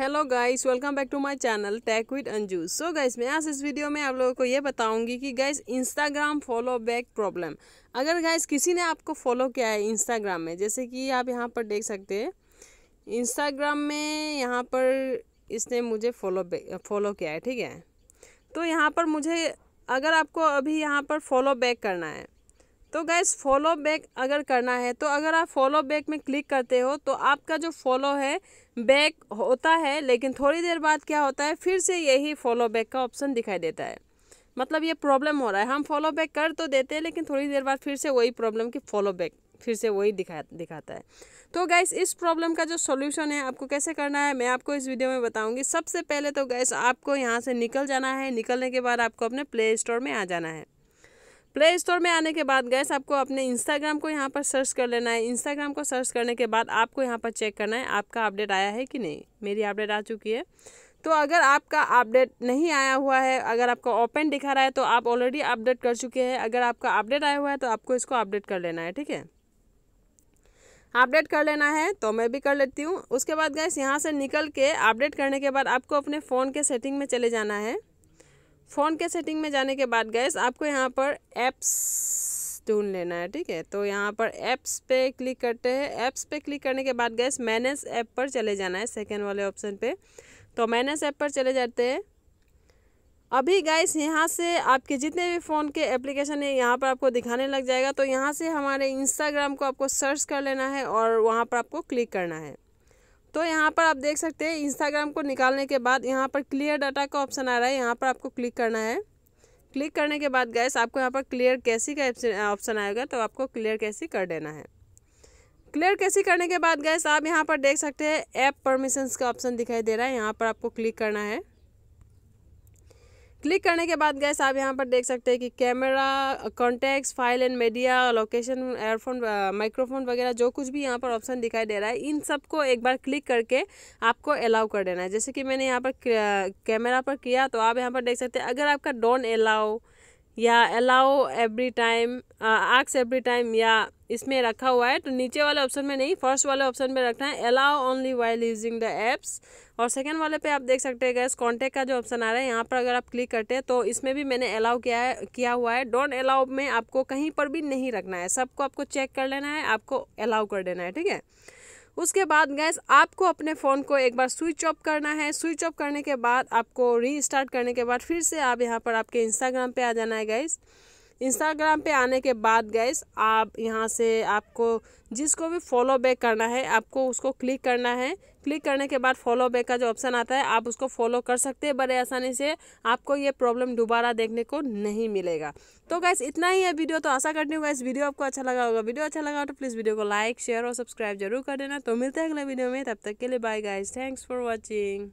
hello guys welcome back to my channel tech with Anju so guys मैं आज इस video में आप लोगों को ये बताऊंगी कि guys Instagram follow back problem अगर गाइस किसी ने आपको फॉलो किया है इंस्टाग्राम में जैसे कि आप यहाँ पर देख सकते हैं इंस्टाग्राम में यहाँ पर इसने मुझे फॉलो फॉलो किया है ठीक है तो यहाँ पर मुझे अगर आपको अभी यहाँ पर फॉलो बैक करना है तो गैस फॉलो बैक अगर करना है तो अगर आप फॉलो बैक में क्लिक करते हो तो आपका जो फॉलो है बैक होता है लेकिन थोड़ी देर बाद क्या होता है फिर से यही फॉलो बैक का ऑप्शन दिखाई देता है मतलब ये प्रॉब्लम हो रहा है हम फॉलो बैक कर तो देते हैं लेकिन थोड़ी देर बाद फिर से वही प्रॉब्लम की फॉलो बैक फिर से वही दिखा दिखाता है तो गैस इस प्रॉब्लम का जो सॉल्यूशन है आपको कैसे करना है मैं आपको इस वीडियो में बताऊंगी सबसे पहले तो गैस आपको यहाँ से निकल जाना है निकलने के बाद आपको अपने प्ले स्टोर में आ जाना है प्ले स्टोर में आने के बाद गैस आपको अपने इंस्टाग्राम को यहाँ पर सर्च कर लेना है इंस्टाग्राम को सर्च करने के बाद आपको यहाँ पर चेक करना है आपका अपडेट आया है कि नहीं मेरी अपडेट आ चुकी है तो अगर आपका अपडेट नहीं आया हुआ है अगर आपका ओपन दिखा रहा है तो आप ऑलरेडी अपडेट कर चुके हैं अगर आपका अपडेट आया हुआ है तो आपको इसको अपडेट कर लेना है ठीक है अपडेट कर लेना है तो मैं भी कर लेती हूँ उसके बाद गैस यहाँ से निकल के अपडेट करने के बाद आपको अपने फ़ोन के सेटिंग में चले जाना है फ़ोन के सेटिंग में जाने के बाद गैस आपको यहाँ पर एप्स ढूंढ लेना है ठीक है तो यहाँ पर ऐप्स पे क्लिक करते हैं ऐप्स पे क्लिक करने के बाद गैस मैनेज ऐप पर चले जाना है सेकेंड वाले ऑप्शन पे तो मैनेज ऐप पर चले जाते हैं अभी गाइस यहाँ से आपके जितने भी फ़ोन के एप्लीकेशन है यहाँ पर आपको दिखाने लग जाएगा तो यहाँ से हमारे इंस्टाग्राम को आपको सर्च कर लेना है और वहाँ पर आपको क्लिक करना है तो यहाँ पर आप देख सकते हैं इंस्टाग्राम को निकालने के बाद यहाँ पर क्लियर डाटा का ऑप्शन आ रहा है यहाँ पर आपको क्लिक करना है क्लिक करने के बाद गैस आपको यहाँ पर क्लियर कैसी का ऑप्शन आएगा तो आपको क्लियर कैसी कर देना है क्लियर कैसी करने के बाद गैस आप यहाँ पर देख सकते हैं ऐप परमिशंस का ऑप्शन दिखाई दे रहा है यहाँ पर आपको क्लिक करना है क्लिक करने के बाद गैस आप यहाँ पर देख सकते हैं कि camera contact file and media location earphone microphone वगैरह जो कुछ भी यहाँ पर ऑप्शन दिखाई दे रहा है इन सब को एक बार क्लिक करके आपको अलाउ कर देना है जैसे कि मैंने यहाँ पर कैमरा uh, पर किया तो आप यहाँ पर देख सकते हैं अगर आपका डोंट अलाउ या अलाउ एवरी टाइम आक्स एवरी टाइम या इसमें रखा हुआ है तो नीचे वाले ऑप्शन में नहीं फर्स्ट वाले ऑप्शन में रखना है allow only while using the apps और सेकेंड वाले पे आप देख सकते हैं गैस कॉन्टेक्ट का जो ऑप्शन आ रहा है यहाँ पर अगर आप क्लिक करते हैं तो इसमें भी मैंने अलाउ किया है किया हुआ है डोंट अलाउ में आपको कहीं पर भी नहीं रखना है सबको आपको चेक कर लेना है आपको अलाउ कर देना है ठीक है उसके बाद गैस आपको अपने फ़ोन को एक बार स्विच ऑफ करना है स्विच ऑफ करने के बाद आपको रीस्टार्ट करने के बाद फिर से आप यहाँ पर आपके इंस्टाग्राम पर आ जाना है गैस इंस्टाग्राम पे आने के बाद गैस आप यहाँ से आपको जिसको भी फॉलो बैक करना है आपको उसको क्लिक करना है क्लिक करने के बाद फॉलो बैक का जो ऑप्शन आता है आप उसको फॉलो कर सकते हैं बड़े आसानी से आपको ये प्रॉब्लम दोबारा देखने को नहीं मिलेगा तो गैस इतना ही है वीडियो तो आशा करती हूँ गैस वीडियो आपको अच्छा लगा होगा वीडियो अच्छा लगा तो प्लीज़ वीडियो को लाइक शेयर और सब्सक्राइब जरूर कर देना तो मिलते हैं अगले वीडियो में तब तक के लिए bye guys thanks for watching